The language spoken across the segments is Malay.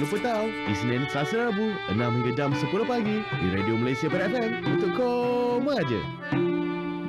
Jangan lupa tahu Isnin Selasa Rabu 6 hingga jam 10 pagi di Radio Malaysia Pada untuk kau aja.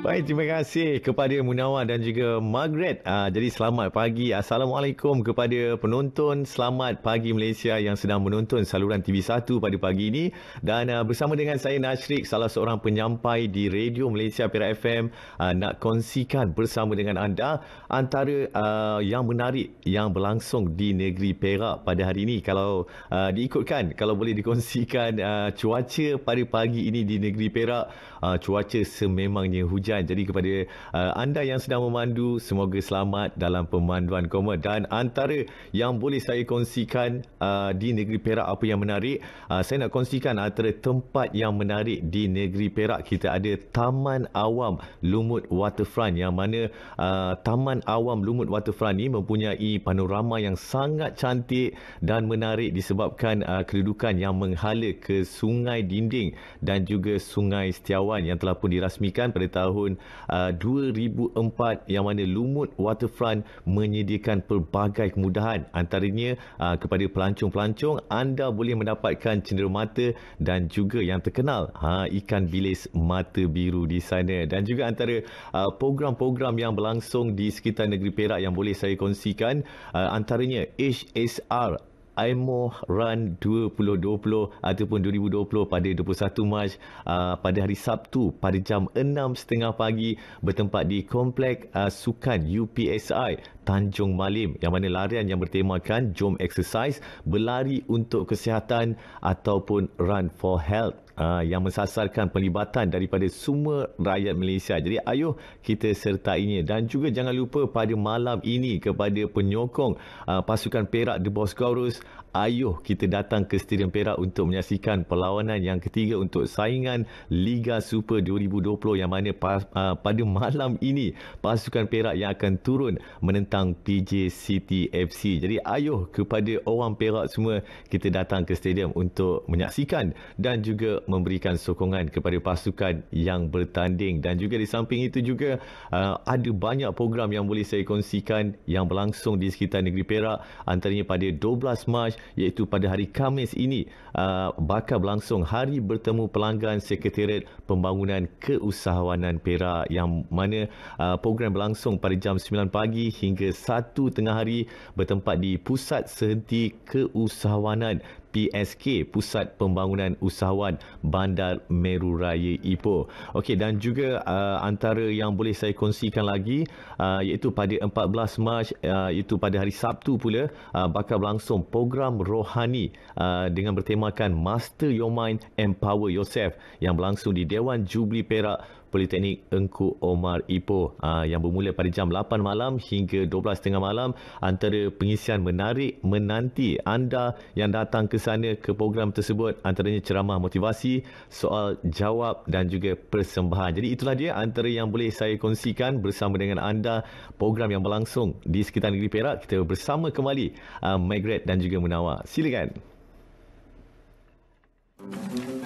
Baik, terima kasih kepada Munawar dan juga Margaret. Uh, jadi selamat pagi. Assalamualaikum kepada penonton. Selamat pagi Malaysia yang sedang menonton saluran TV1 pada pagi ini. Dan uh, bersama dengan saya Nashrik, salah seorang penyampai di Radio Malaysia Pira FM. Uh, ah, nak kongsikan bersama dengan anda antara uh, yang menarik yang berlangsung di negeri Perak pada hari ini. Kalau uh, diikutkan, kalau boleh dikongsikan uh, cuaca pada pagi ini di negeri Perak, uh, cuaca sememangnya hujan hujan. Jadi kepada uh, anda yang sedang memandu, semoga selamat dalam pemanduan koma. Dan antara yang boleh saya kongsikan uh, di negeri Perak apa yang menarik, uh, saya nak kongsikan antara tempat yang menarik di negeri Perak. Kita ada Taman Awam Lumut Waterfront yang mana uh, Taman Awam Lumut Waterfront ini mempunyai panorama yang sangat cantik dan menarik disebabkan uh, kedudukan yang menghala ke Sungai Dinding dan juga Sungai Setiawan yang telah pun dirasmikan pada tahun tahun uh, 2004 yang mana Lumut Waterfront menyediakan pelbagai kemudahan antaranya uh, kepada pelancong-pelancong anda boleh mendapatkan cendera mata dan juga yang terkenal ha ikan bilis mata biru di sana dan juga antara uh, program-program yang berlangsung di sekitar negeri Perak yang boleh saya kongsikan uh, antaranya HSR IMO Run 2020 ataupun 2020 pada 21 Mac uh, pada hari Sabtu pada jam 6.30 pagi bertempat di Komplek uh, Sukan UPSI Tanjung Malim yang mana larian yang bertemakan Jom Exercise Berlari Untuk Kesihatan ataupun Run for Health uh, yang mensasarkan pelibatan daripada semua rakyat Malaysia. Jadi ayo kita sertainya dan juga jangan lupa pada malam ini kepada penyokong uh, pasukan Perak The Boss ayuh kita datang ke Stadium Perak untuk menyaksikan perlawanan yang ketiga untuk saingan Liga Super 2020 yang mana ah, pada malam ini pasukan Perak yang akan turun menentang PJ City FC. Jadi ayuh kepada orang Perak semua kita datang ke stadium untuk menyaksikan dan juga memberikan sokongan kepada pasukan yang bertanding dan juga di samping itu juga ah, ada banyak program yang boleh saya kongsikan yang berlangsung di sekitar negeri Perak antaranya pada 12 Mac iaitu pada hari Khamis ini uh, bakal berlangsung hari bertemu pelanggan Sekretariat Pembangunan Keusahawanan Perak yang mana uh, program berlangsung pada jam 9 pagi hingga 1 tengah hari bertempat di Pusat Sehenti Keusahawanan PSK Pusat Pembangunan Usahawan Bandar Meru Raya Ipoh. Okay dan juga uh, antara yang boleh saya kongsikan lagi uh, iaitu pada 14 Mac uh, iaitu pada hari Sabtu pula uh, bakal berlangsung program rohani uh, dengan bertemakan Master Your Mind Empower Yourself yang berlangsung di Dewan Jubli Perak Politeknik Engku Omar Ipoh ah, yang bermula pada jam 8 malam hingga 12.30 malam antara pengisian menarik menanti anda yang datang ke sana ke program tersebut antaranya ceramah motivasi soal jawab dan juga persembahan jadi itulah dia antara yang boleh saya kongsikan bersama dengan anda program yang berlangsung di sekitar negeri Perak kita bersama kembali ah, Margaret dan juga Munawar silakan Thank you.